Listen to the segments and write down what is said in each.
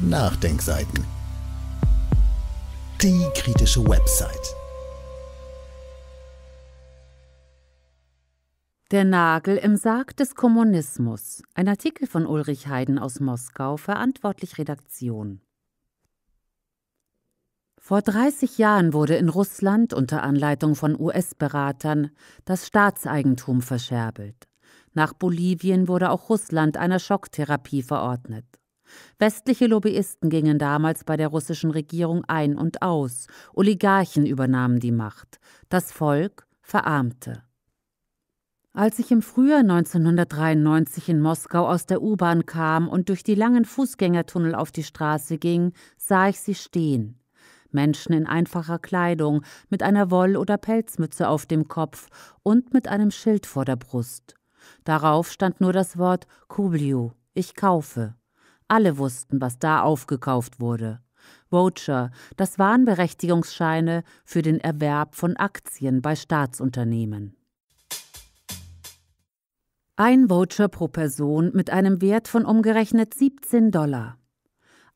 Nachdenkseiten. Die kritische Website. Der Nagel im Sarg des Kommunismus. Ein Artikel von Ulrich Heiden aus Moskau, verantwortlich Redaktion. Vor 30 Jahren wurde in Russland unter Anleitung von US-Beratern das Staatseigentum verscherbelt. Nach Bolivien wurde auch Russland einer Schocktherapie verordnet. Westliche Lobbyisten gingen damals bei der russischen Regierung ein und aus, Oligarchen übernahmen die Macht, das Volk verarmte. Als ich im Frühjahr 1993 in Moskau aus der U-Bahn kam und durch die langen Fußgängertunnel auf die Straße ging, sah ich sie stehen. Menschen in einfacher Kleidung, mit einer Woll- oder Pelzmütze auf dem Kopf und mit einem Schild vor der Brust. Darauf stand nur das Wort Kubliu, ich kaufe. Alle wussten, was da aufgekauft wurde. Voucher, das waren Berechtigungsscheine für den Erwerb von Aktien bei Staatsunternehmen. Ein Voucher pro Person mit einem Wert von umgerechnet 17 Dollar.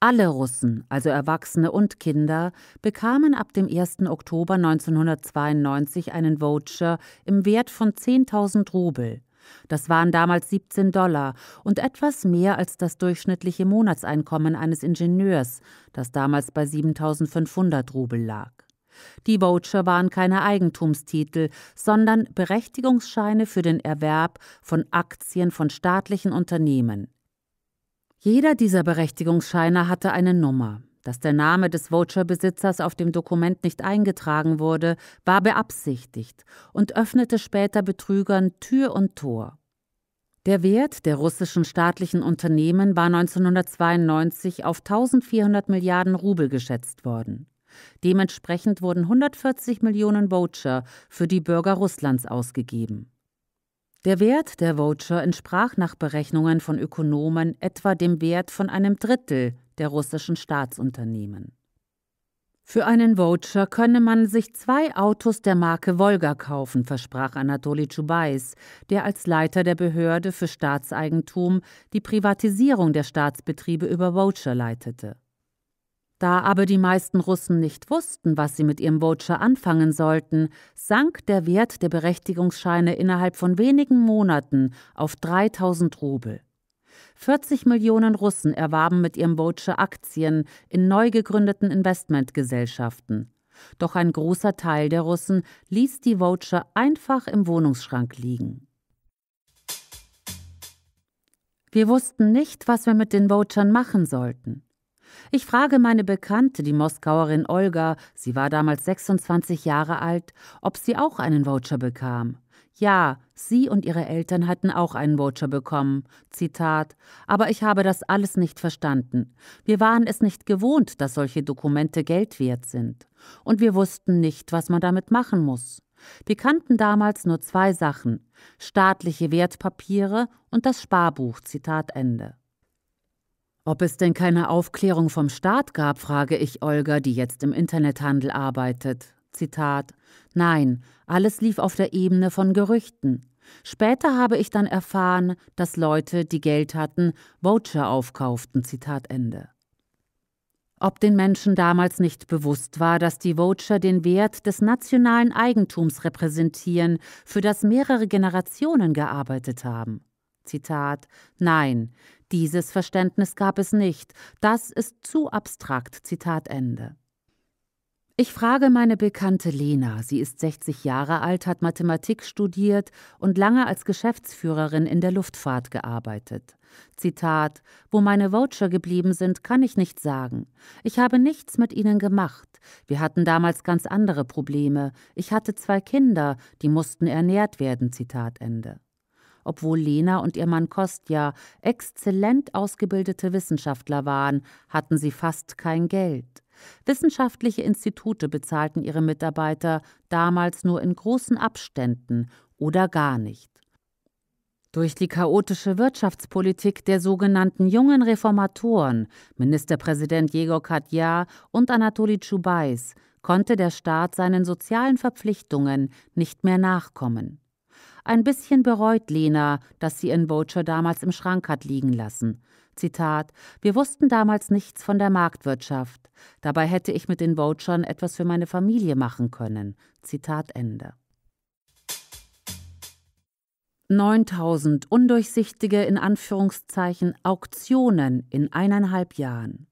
Alle Russen, also Erwachsene und Kinder, bekamen ab dem 1. Oktober 1992 einen Voucher im Wert von 10.000 Rubel, das waren damals 17 Dollar und etwas mehr als das durchschnittliche Monatseinkommen eines Ingenieurs, das damals bei 7500 Rubel lag. Die Voucher waren keine Eigentumstitel, sondern Berechtigungsscheine für den Erwerb von Aktien von staatlichen Unternehmen. Jeder dieser Berechtigungsscheine hatte eine Nummer. Dass der Name des Voucher-Besitzers auf dem Dokument nicht eingetragen wurde, war beabsichtigt und öffnete später Betrügern Tür und Tor. Der Wert der russischen staatlichen Unternehmen war 1992 auf 1400 Milliarden Rubel geschätzt worden. Dementsprechend wurden 140 Millionen Voucher für die Bürger Russlands ausgegeben. Der Wert der Voucher entsprach nach Berechnungen von Ökonomen etwa dem Wert von einem Drittel der russischen Staatsunternehmen. Für einen Voucher könne man sich zwei Autos der Marke Volga kaufen, versprach Anatoli Tschubais, der als Leiter der Behörde für Staatseigentum die Privatisierung der Staatsbetriebe über Voucher leitete. Da aber die meisten Russen nicht wussten, was sie mit ihrem Voucher anfangen sollten, sank der Wert der Berechtigungsscheine innerhalb von wenigen Monaten auf 3000 Rubel. 40 Millionen Russen erwarben mit ihrem Botsche Aktien in neu gegründeten Investmentgesellschaften. Doch ein großer Teil der Russen ließ die Voucher einfach im Wohnungsschrank liegen. Wir wussten nicht, was wir mit den Vouchern machen sollten. Ich frage meine Bekannte, die Moskauerin Olga, sie war damals 26 Jahre alt, ob sie auch einen Voucher bekam. Ja, sie und ihre Eltern hatten auch einen Voucher bekommen. Zitat. Aber ich habe das alles nicht verstanden. Wir waren es nicht gewohnt, dass solche Dokumente Geld wert sind. Und wir wussten nicht, was man damit machen muss. Wir kannten damals nur zwei Sachen: staatliche Wertpapiere und das Sparbuch. Zitat Ende. Ob es denn keine Aufklärung vom Staat gab, frage ich Olga, die jetzt im Internethandel arbeitet. Zitat. Nein, alles lief auf der Ebene von Gerüchten. Später habe ich dann erfahren, dass Leute, die Geld hatten, Voucher aufkauften. Zitat Ende. Ob den Menschen damals nicht bewusst war, dass die Voucher den Wert des nationalen Eigentums repräsentieren, für das mehrere Generationen gearbeitet haben. Zitat Nein, dieses Verständnis gab es nicht, das ist zu abstrakt. Zitat Ende. Ich frage meine Bekannte Lena. Sie ist 60 Jahre alt, hat Mathematik studiert und lange als Geschäftsführerin in der Luftfahrt gearbeitet. Zitat: Wo meine Voucher geblieben sind, kann ich nicht sagen. Ich habe nichts mit ihnen gemacht. Wir hatten damals ganz andere Probleme. Ich hatte zwei Kinder, die mussten ernährt werden. Zitat Ende obwohl Lena und ihr Mann Kostja exzellent ausgebildete Wissenschaftler waren, hatten sie fast kein Geld. Wissenschaftliche Institute bezahlten ihre Mitarbeiter damals nur in großen Abständen oder gar nicht. Durch die chaotische Wirtschaftspolitik der sogenannten jungen Reformatoren, Ministerpräsident Jegor Katja und Anatoli Tschubais, konnte der Staat seinen sozialen Verpflichtungen nicht mehr nachkommen. Ein bisschen bereut Lena, dass sie in Voucher damals im Schrank hat liegen lassen. Zitat, wir wussten damals nichts von der Marktwirtschaft. Dabei hätte ich mit den Vouchern etwas für meine Familie machen können. Zitat Ende. 9000 undurchsichtige in Anführungszeichen Auktionen in eineinhalb Jahren.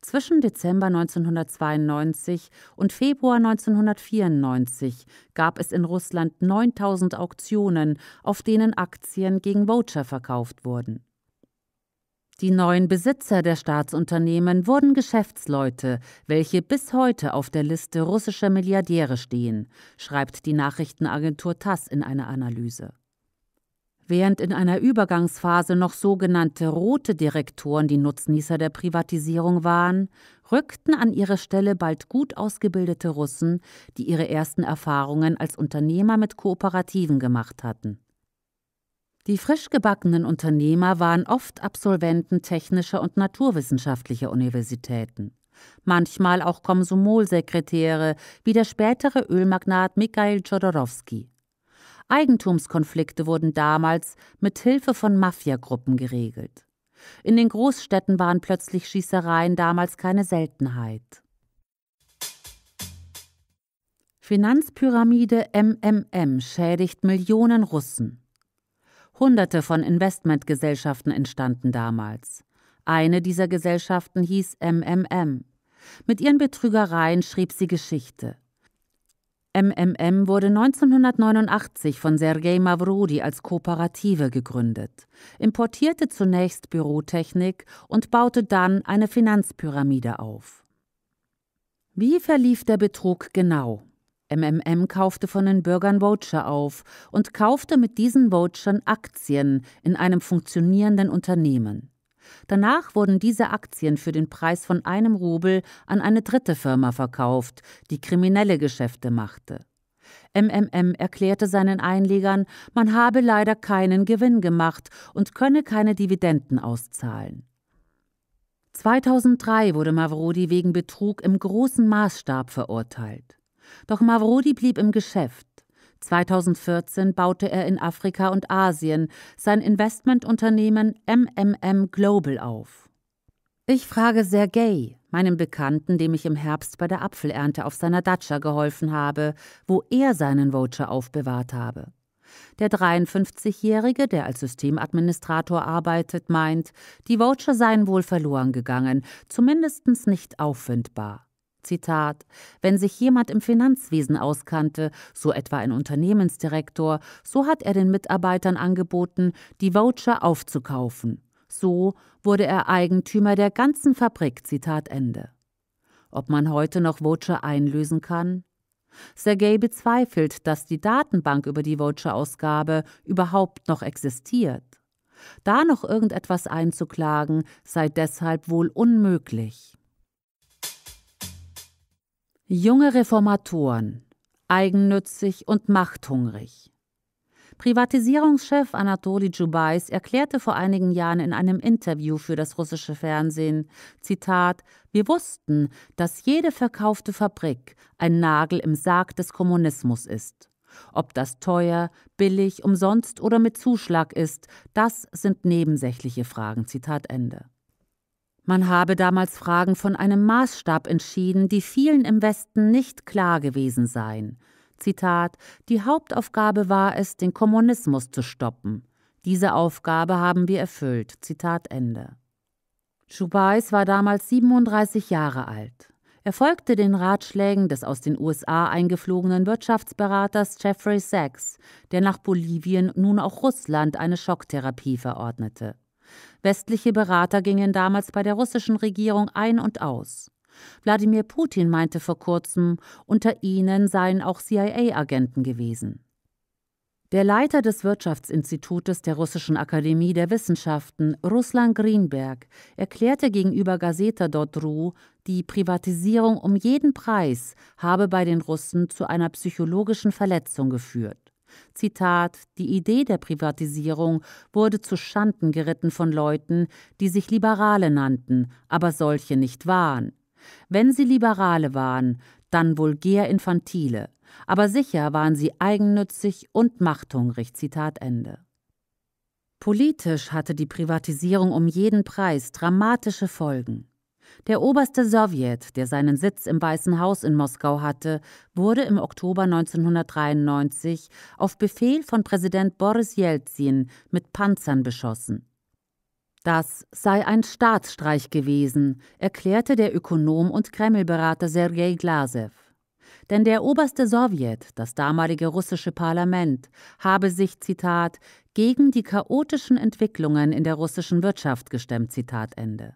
Zwischen Dezember 1992 und Februar 1994 gab es in Russland 9000 Auktionen, auf denen Aktien gegen Voucher verkauft wurden. Die neuen Besitzer der Staatsunternehmen wurden Geschäftsleute, welche bis heute auf der Liste russischer Milliardäre stehen, schreibt die Nachrichtenagentur TASS in einer Analyse. Während in einer Übergangsphase noch sogenannte rote Direktoren die Nutznießer der Privatisierung waren, rückten an ihre Stelle bald gut ausgebildete Russen, die ihre ersten Erfahrungen als Unternehmer mit Kooperativen gemacht hatten. Die frisch gebackenen Unternehmer waren oft Absolventen technischer und naturwissenschaftlicher Universitäten. Manchmal auch Komsomolsekretäre wie der spätere Ölmagnat Mikhail Chodorowski. Eigentumskonflikte wurden damals mit Hilfe von Mafiagruppen geregelt. In den Großstädten waren plötzlich Schießereien damals keine Seltenheit. Finanzpyramide MMM schädigt Millionen Russen. Hunderte von Investmentgesellschaften entstanden damals. Eine dieser Gesellschaften hieß MMM. Mit ihren Betrügereien schrieb sie Geschichte. MMM wurde 1989 von Sergei Mavrodi als Kooperative gegründet, importierte zunächst Bürotechnik und baute dann eine Finanzpyramide auf. Wie verlief der Betrug genau? MMM kaufte von den Bürgern Voucher auf und kaufte mit diesen Vouchern Aktien in einem funktionierenden Unternehmen. Danach wurden diese Aktien für den Preis von einem Rubel an eine dritte Firma verkauft, die kriminelle Geschäfte machte. MMM erklärte seinen Einlegern, man habe leider keinen Gewinn gemacht und könne keine Dividenden auszahlen. 2003 wurde Mavrodi wegen Betrug im großen Maßstab verurteilt. Doch Mavrodi blieb im Geschäft. 2014 baute er in Afrika und Asien sein Investmentunternehmen MMM Global auf. Ich frage Sergei, meinem Bekannten, dem ich im Herbst bei der Apfelernte auf seiner Datscha geholfen habe, wo er seinen Voucher aufbewahrt habe. Der 53-Jährige, der als Systemadministrator arbeitet, meint, die Voucher seien wohl verloren gegangen, zumindest nicht auffindbar. Zitat, wenn sich jemand im Finanzwesen auskannte, so etwa ein Unternehmensdirektor, so hat er den Mitarbeitern angeboten, die Voucher aufzukaufen. So wurde er Eigentümer der ganzen Fabrik. Zitat Ende. Ob man heute noch Voucher einlösen kann? Sergei bezweifelt, dass die Datenbank über die Voucher-Ausgabe überhaupt noch existiert. Da noch irgendetwas einzuklagen, sei deshalb wohl unmöglich. Junge Reformatoren, eigennützig und machthungrig. Privatisierungschef Anatoli Djubais erklärte vor einigen Jahren in einem Interview für das russische Fernsehen, Zitat, wir wussten, dass jede verkaufte Fabrik ein Nagel im Sarg des Kommunismus ist. Ob das teuer, billig, umsonst oder mit Zuschlag ist, das sind nebensächliche Fragen. Zitat Ende. Man habe damals Fragen von einem Maßstab entschieden, die vielen im Westen nicht klar gewesen seien. Zitat, die Hauptaufgabe war es, den Kommunismus zu stoppen. Diese Aufgabe haben wir erfüllt. Zitat Ende. Schubais war damals 37 Jahre alt. Er folgte den Ratschlägen des aus den USA eingeflogenen Wirtschaftsberaters Jeffrey Sachs, der nach Bolivien nun auch Russland eine Schocktherapie verordnete. Westliche Berater gingen damals bei der russischen Regierung ein und aus. Wladimir Putin meinte vor kurzem, unter ihnen seien auch CIA-Agenten gewesen. Der Leiter des Wirtschaftsinstitutes der Russischen Akademie der Wissenschaften, Ruslan Greenberg, erklärte gegenüber Gazeta Dodru, die Privatisierung um jeden Preis habe bei den Russen zu einer psychologischen Verletzung geführt. Zitat, die Idee der Privatisierung wurde zu Schanden geritten von Leuten, die sich Liberale nannten, aber solche nicht waren. Wenn sie Liberale waren, dann vulgär infantile, aber sicher waren sie eigennützig und machthungrig. Zitat Ende. Politisch hatte die Privatisierung um jeden Preis dramatische Folgen. Der oberste Sowjet, der seinen Sitz im Weißen Haus in Moskau hatte, wurde im Oktober 1993 auf Befehl von Präsident Boris Jelzin mit Panzern beschossen. Das sei ein Staatsstreich gewesen, erklärte der Ökonom und Kremlberater Sergei Glasew. Denn der oberste Sowjet, das damalige russische Parlament, habe sich, Zitat, gegen die chaotischen Entwicklungen in der russischen Wirtschaft gestemmt, Zitat Ende.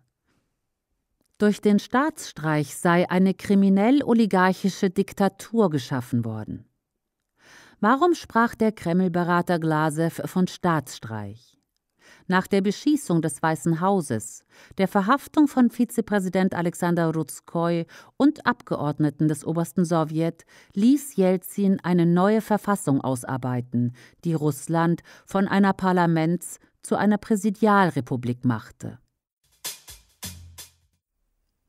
Durch den Staatsstreich sei eine kriminell-oligarchische Diktatur geschaffen worden. Warum sprach der Kreml-Berater Glasew von Staatsstreich? Nach der Beschießung des Weißen Hauses, der Verhaftung von Vizepräsident Alexander Rutskoi und Abgeordneten des Obersten Sowjet ließ Jelzin eine neue Verfassung ausarbeiten, die Russland von einer Parlaments- zu einer Präsidialrepublik machte.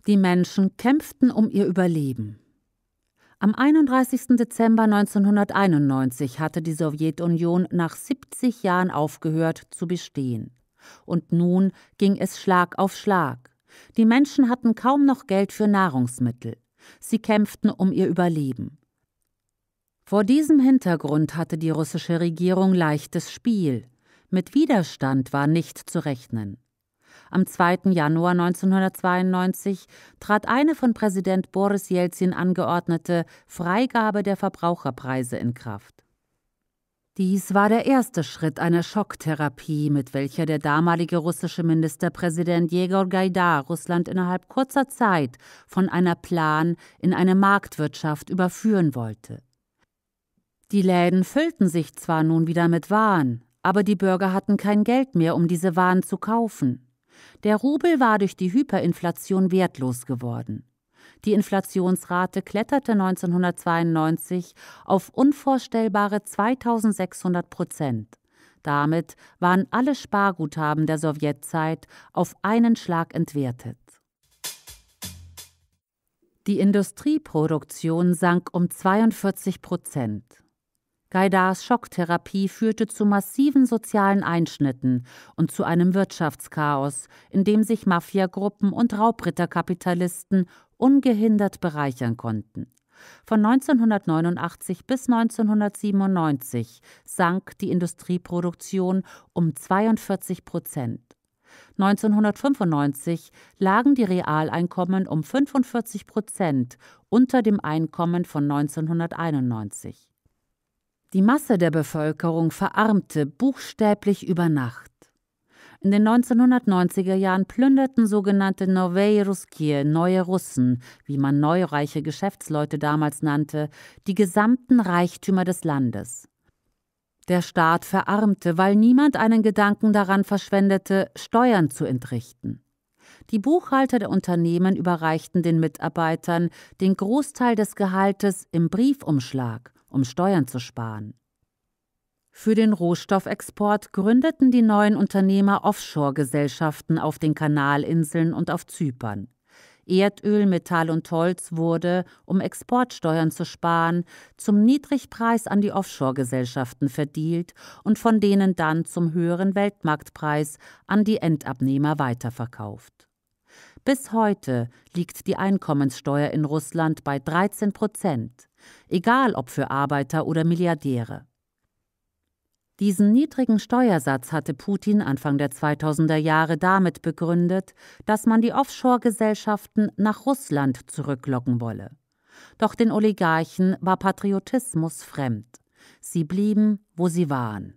Die Menschen kämpften um ihr Überleben. Am 31. Dezember 1991 hatte die Sowjetunion nach 70 Jahren aufgehört zu bestehen. Und nun ging es Schlag auf Schlag. Die Menschen hatten kaum noch Geld für Nahrungsmittel. Sie kämpften um ihr Überleben. Vor diesem Hintergrund hatte die russische Regierung leichtes Spiel. Mit Widerstand war nicht zu rechnen. Am 2. Januar 1992 trat eine von Präsident Boris Jelzin angeordnete Freigabe der Verbraucherpreise in Kraft. Dies war der erste Schritt einer Schocktherapie, mit welcher der damalige russische Ministerpräsident Jegor Gaidar Russland innerhalb kurzer Zeit von einer Plan in eine Marktwirtschaft überführen wollte. Die Läden füllten sich zwar nun wieder mit Waren, aber die Bürger hatten kein Geld mehr, um diese Waren zu kaufen. Der Rubel war durch die Hyperinflation wertlos geworden. Die Inflationsrate kletterte 1992 auf unvorstellbare 2600 Prozent. Damit waren alle Sparguthaben der Sowjetzeit auf einen Schlag entwertet. Die Industrieproduktion sank um 42 Prozent. Gaidars Schocktherapie führte zu massiven sozialen Einschnitten und zu einem Wirtschaftschaos, in dem sich Mafiagruppen und Raubritterkapitalisten ungehindert bereichern konnten. Von 1989 bis 1997 sank die Industrieproduktion um 42 Prozent. 1995 lagen die Realeinkommen um 45 Prozent unter dem Einkommen von 1991. Die Masse der Bevölkerung verarmte buchstäblich über Nacht. In den 1990er Jahren plünderten sogenannte Novae Ruskie, neue Russen, wie man neureiche Geschäftsleute damals nannte, die gesamten Reichtümer des Landes. Der Staat verarmte, weil niemand einen Gedanken daran verschwendete, Steuern zu entrichten. Die Buchhalter der Unternehmen überreichten den Mitarbeitern den Großteil des Gehaltes im Briefumschlag um Steuern zu sparen. Für den Rohstoffexport gründeten die neuen Unternehmer Offshore-Gesellschaften auf den Kanalinseln und auf Zypern. Erdöl, Metall und Holz wurde, um Exportsteuern zu sparen, zum Niedrigpreis an die Offshore-Gesellschaften verdealt und von denen dann zum höheren Weltmarktpreis an die Endabnehmer weiterverkauft. Bis heute liegt die Einkommenssteuer in Russland bei 13 Prozent egal ob für Arbeiter oder Milliardäre. Diesen niedrigen Steuersatz hatte Putin Anfang der 2000er Jahre damit begründet, dass man die Offshore-Gesellschaften nach Russland zurücklocken wolle. Doch den Oligarchen war Patriotismus fremd. Sie blieben, wo sie waren.